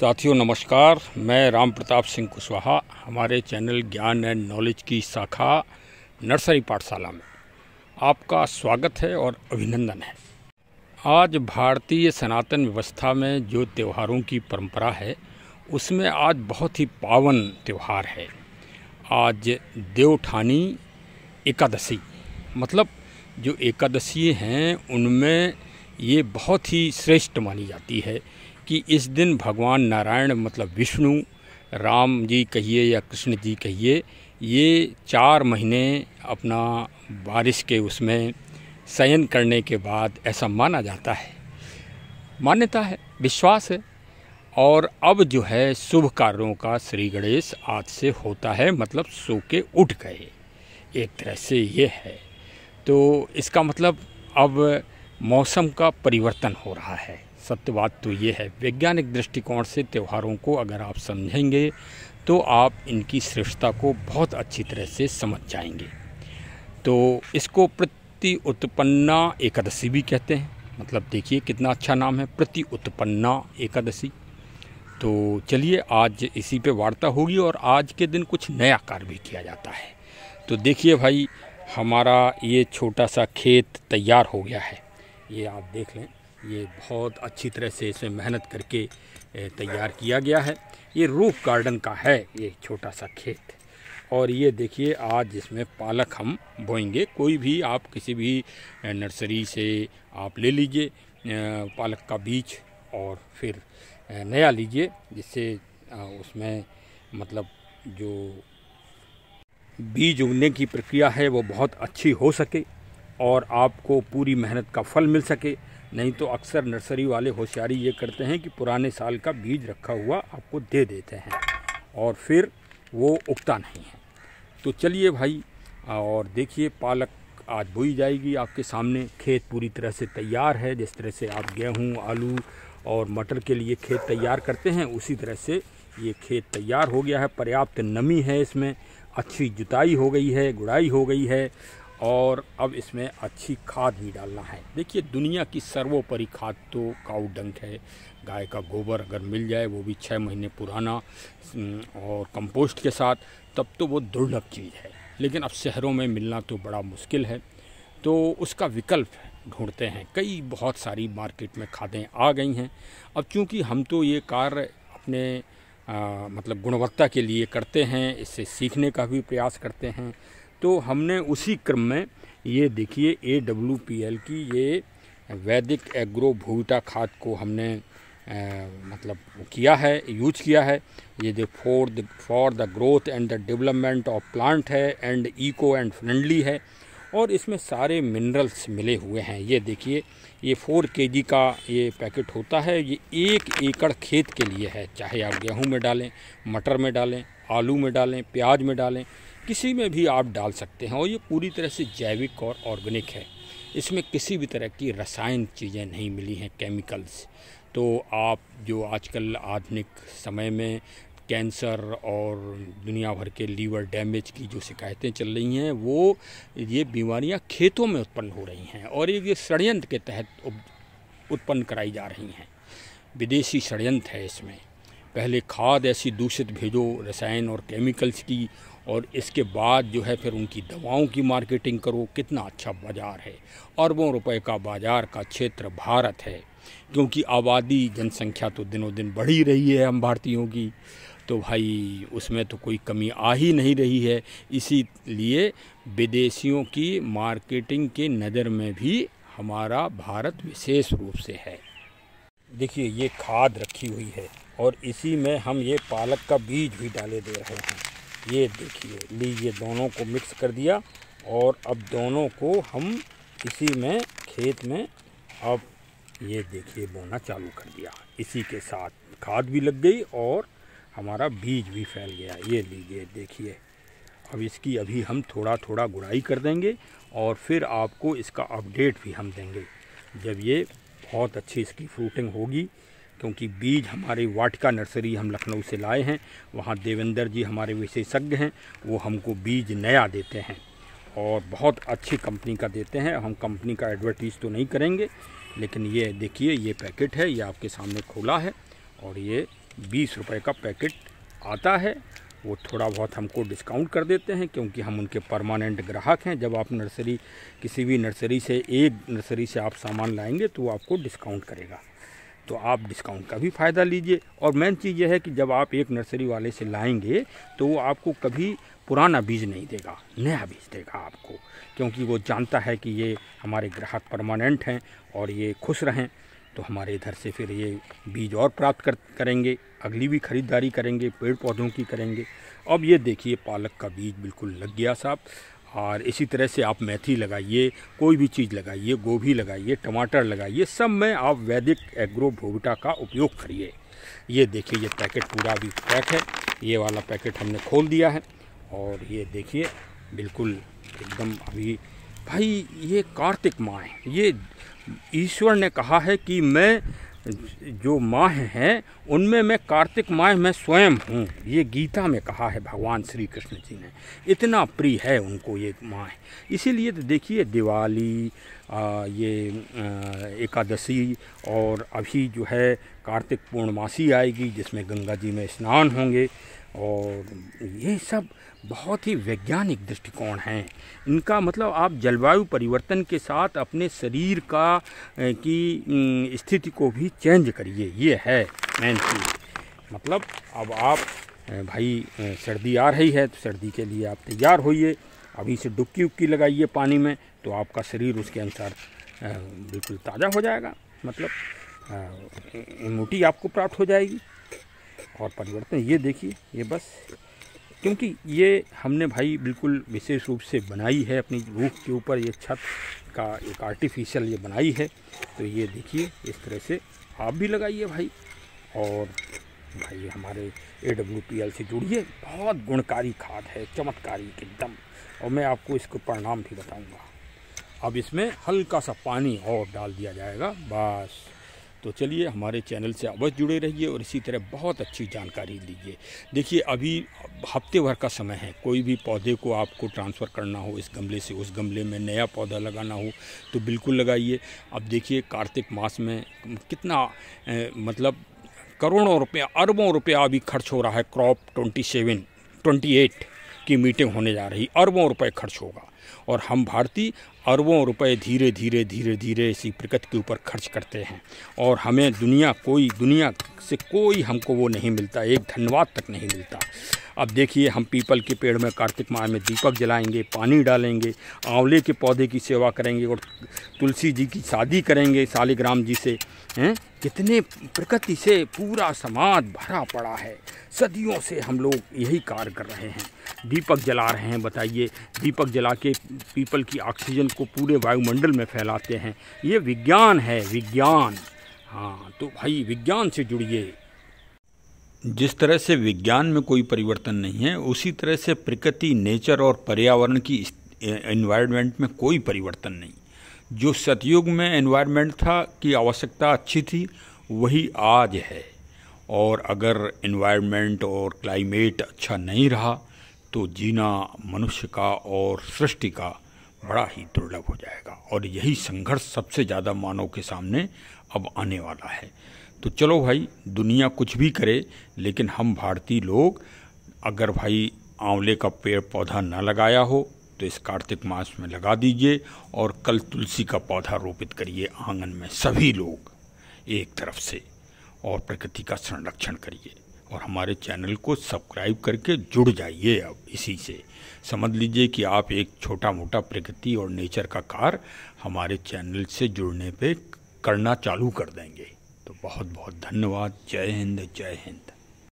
साथियों नमस्कार मैं राम प्रताप सिंह कुशवाहा हमारे चैनल ज्ञान एंड नॉलेज की शाखा नर्सरी पाठशाला में आपका स्वागत है और अभिनंदन है आज भारतीय सनातन व्यवस्था में जो त्योहारों की परंपरा है उसमें आज बहुत ही पावन त्यौहार है आज देवठानी एकादशी मतलब जो एकादशी हैं उनमें ये बहुत ही श्रेष्ठ मानी जाती है कि इस दिन भगवान नारायण मतलब विष्णु राम जी कहिए या कृष्ण जी कहिए ये चार महीने अपना बारिश के उसमें शयन करने के बाद ऐसा माना जाता है मान्यता है विश्वास है और अब जो है शुभ कार्यों का श्री गणेश आज से होता है मतलब सो के उठ गए एक तरह से ये है तो इसका मतलब अब मौसम का परिवर्तन हो रहा है सत्य बात तो ये है वैज्ञानिक दृष्टिकोण से त्योहारों को अगर आप समझेंगे तो आप इनकी श्रेष्ठता को बहुत अच्छी तरह से समझ जाएंगे तो इसको प्रति उत्पन्ना एकादशी भी कहते हैं मतलब देखिए कितना अच्छा नाम है प्रति उत्पन्ना एकादशी तो चलिए आज इसी पे वार्ता होगी और आज के दिन कुछ नया कार्य भी किया जाता है तो देखिए भाई हमारा ये छोटा सा खेत तैयार हो गया है ये आप देख लें ये बहुत अच्छी तरह से इसमें मेहनत करके तैयार किया गया है ये रूफ गार्डन का है ये छोटा सा खेत और ये देखिए आज इसमें पालक हम बोएंगे कोई भी आप किसी भी नर्सरी से आप ले लीजिए पालक का बीज और फिर नया लीजिए जिससे उसमें मतलब जो बीज उगने की प्रक्रिया है वो बहुत अच्छी हो सके और आपको पूरी मेहनत का फल मिल सके नहीं तो अक्सर नर्सरी वाले होशियारी ये करते हैं कि पुराने साल का बीज रखा हुआ आपको दे देते हैं और फिर वो उगता नहीं है तो चलिए भाई और देखिए पालक आज बोई जाएगी आपके सामने खेत पूरी तरह से तैयार है जिस तरह से आप गेहूँ आलू और मटर के लिए खेत तैयार करते हैं उसी तरह से ये खेत तैयार हो गया है पर्याप्त नमी है इसमें अच्छी जुताई हो गई है गुड़ाई हो गई है और अब इसमें अच्छी खाद भी डालना है देखिए दुनिया की सर्वोपरि खाद तो काउडंक डंक है गाय का गोबर अगर मिल जाए वो भी छः महीने पुराना और कंपोस्ट के साथ तब तो वो दुर्लभ चीज़ है लेकिन अब शहरों में मिलना तो बड़ा मुश्किल है तो उसका विकल्प ढूंढते हैं कई बहुत सारी मार्केट में खादें आ गई हैं अब चूँकि हम तो ये कार्य अपने आ, मतलब गुणवत्ता के लिए करते हैं इससे सीखने का भी प्रयास करते हैं तो हमने उसी क्रम में ये देखिए ए डब्ल्यू पी एल की ये वैदिक एग्रो भूटा खाद को हमने आ, मतलब किया है यूज किया है ये जो for the for the growth and the development of plant है एंड इको एंड फ्रेंडली है और इसमें सारे मिनरल्स मिले हुए हैं ये देखिए ये फोर के जी का ये पैकेट होता है ये एक एकड़ खेत के लिए है चाहे आप गेहूं में डालें मटर में डालें आलू में डालें प्याज में डालें किसी में भी आप डाल सकते हैं और ये पूरी तरह से जैविक और ऑर्गेनिक है इसमें किसी भी तरह की रसायन चीज़ें नहीं मिली हैं केमिकल्स तो आप जो आजकल आधुनिक समय में कैंसर और दुनिया भर के लीवर डैमेज की जो शिकायतें चल रही हैं वो ये बीमारियां खेतों में उत्पन्न हो रही हैं और ये षडयंत्र के तहत उत्पन्न कराई जा रही हैं विदेशी षडयंत्र है इसमें पहले खाद ऐसी दूषित भेजो रसायन और केमिकल्स की और इसके बाद जो है फिर उनकी दवाओं की मार्केटिंग करो कितना अच्छा बाज़ार है अरबों रुपए का बाज़ार का क्षेत्र भारत है क्योंकि आबादी जनसंख्या तो दिनों दिन बढ़ी रही है हम भारतीयों की तो भाई उसमें तो कोई कमी आ ही नहीं रही है इसी लिए विदेशियों की मार्केटिंग के नज़र में भी हमारा भारत विशेष रूप से है देखिए ये खाद रखी हुई है और इसी में हम ये पालक का बीज भी डाले दे रहे हैं ये देखिए लीजिए दोनों को मिक्स कर दिया और अब दोनों को हम इसी में खेत में अब ये देखिए बोना चालू कर दिया इसी के साथ खाद भी लग गई और हमारा बीज भी फैल गया ये लीजिए देखिए अब इसकी अभी हम थोड़ा थोड़ा गुड़ाई कर देंगे और फिर आपको इसका अपडेट भी हम देंगे जब ये बहुत अच्छी इसकी फ्रूटिंग होगी क्योंकि बीज हमारे वाटिका नर्सरी हम लखनऊ से लाए हैं वहाँ देवेंद्र जी हमारे विशेषज्ञ हैं वो हमको बीज नया देते हैं और बहुत अच्छी कंपनी का देते हैं हम कंपनी का एडवर्टीज़ तो नहीं करेंगे लेकिन ये देखिए ये पैकेट है ये आपके सामने खोला है और ये बीस रुपये का पैकेट आता है वो थोड़ा बहुत हमको डिस्काउंट कर देते हैं क्योंकि हम उनके परमानेंट ग्राहक हैं जब आप नर्सरी किसी भी नर्सरी से एक नर्सरी से आप सामान लाएंगे तो वो आपको डिस्काउंट करेगा तो आप डिस्काउंट का भी फ़ायदा लीजिए और मेन चीज़ यह है कि जब आप एक नर्सरी वाले से लाएंगे तो वो आपको कभी पुराना बीज नहीं देगा नया बीज देगा आपको क्योंकि वो जानता है कि ये हमारे ग्राहक परमानेंट हैं और ये खुश रहें तो हमारे इधर से फिर ये बीज और प्राप्त कर करेंगे अगली भी ख़रीदारी करेंगे पेड़ पौधों की करेंगे अब ये देखिए पालक का बीज बिल्कुल लग गया साहब और इसी तरह से आप मेथी लगाइए कोई भी चीज़ लगाइए गोभी लगाइए टमाटर लगाइए सब में आप वैदिक एग्रो भोविटा का उपयोग करिए ये देखिए ये पैकेट पूरा भी पैक है ये वाला पैकेट हमने खोल दिया है और ये देखिए बिल्कुल एकदम अभी भाई ये कार्तिक माँ है ये ईश्वर ने कहा है कि मैं जो माह हैं उनमें मैं कार्तिक माह में स्वयं हूँ ये गीता में कहा है भगवान श्री कृष्ण जी ने इतना प्रिय है उनको ये माह इसीलिए तो देखिए दिवाली आ, ये एकादशी और अभी जो है कार्तिक पूर्णमासी आएगी जिसमें गंगा जी में स्नान होंगे और ये सब बहुत ही वैज्ञानिक दृष्टिकोण हैं इनका मतलब आप जलवायु परिवर्तन के साथ अपने शरीर का की स्थिति को भी चेंज करिए ये है मेन चीज़ मतलब अब आप भाई सर्दी आ रही है तो सर्दी के लिए आप तैयार होइए अभी से डुबकी उक्की लगाइए पानी में तो आपका शरीर उसके अनुसार बिल्कुल ताज़ा हो जाएगा मतलब इम्यूनिटी आपको प्राप्त हो जाएगी और परिवर्तन ये देखिए ये बस क्योंकि ये हमने भाई बिल्कुल विशेष रूप से बनाई है अपनी रूख के ऊपर ये छत का एक आर्टिफिशियल ये बनाई है तो ये देखिए इस तरह से आप भी लगाइए भाई और भाई हमारे ए डब्ल्यू पी एल से जुड़िए बहुत गुणकारी खाद है चमत्कारी एकदम और मैं आपको इसको परिणाम भी बताऊंगा अब इसमें हल्का सा पानी और डाल दिया जाएगा बस तो चलिए हमारे चैनल से अवश्य जुड़े रहिए और इसी तरह बहुत अच्छी जानकारी लीजिए देखिए अभी हफ्ते भर का समय है कोई भी पौधे को आपको ट्रांसफ़र करना हो इस गमले से उस गमले में नया पौधा लगाना हो तो बिल्कुल लगाइए अब देखिए कार्तिक मास में कितना ए, मतलब करोड़ों रुपया अरबों रुपया अभी खर्च हो रहा है crop twenty seven twenty eight की मीटिंग होने जा रही अरबों रुपए खर्च होगा और हम भारतीय अरबों रुपए धीरे धीरे धीरे धीरे इसी प्रकृति के ऊपर खर्च करते हैं और हमें दुनिया कोई दुनिया से कोई हमको वो नहीं मिलता एक धन्यवाद तक नहीं मिलता अब देखिए हम पीपल के पेड़ में कार्तिक माह में दीपक जलाएंगे पानी डालेंगे आंवले के पौधे की सेवा करेंगे और तुलसी जी की शादी करेंगे शालिग्राम जी से हैं कितने प्रकृति से पूरा समाज भरा पड़ा है सदियों से हम लोग यही कार्य कर रहे हैं दीपक जला रहे हैं बताइए दीपक जला के पीपल की ऑक्सीजन को पूरे वायुमंडल में फैलाते हैं ये विज्ञान है विज्ञान हाँ तो भाई विज्ञान से जुड़िए जिस तरह से विज्ञान में कोई परिवर्तन नहीं है उसी तरह से प्रकृति नेचर और पर्यावरण की एनवायरनमेंट में कोई परिवर्तन नहीं जो सतयुग में एनवायरनमेंट था की आवश्यकता अच्छी थी वही आज है और अगर एनवायरनमेंट और क्लाइमेट अच्छा नहीं रहा तो जीना मनुष्य का और सृष्टि का बड़ा ही दुर्लभ हो जाएगा और यही संघर्ष सबसे ज़्यादा मानव के सामने अब आने वाला है तो चलो भाई दुनिया कुछ भी करे लेकिन हम भारतीय लोग अगर भाई आंवले का पेड़ पौधा ना लगाया हो तो इस कार्तिक मास में लगा दीजिए और कल तुलसी का पौधा रोपित करिए आंगन में सभी लोग एक तरफ से और प्रकृति का संरक्षण करिए और हमारे चैनल को सब्सक्राइब करके जुड़ जाइए अब इसी से समझ लीजिए कि आप एक छोटा मोटा प्रकृति और नेचर का कार्य हमारे चैनल से जुड़ने पे करना चालू कर देंगे तो बहुत बहुत धन्यवाद जय हिंद जय हिंद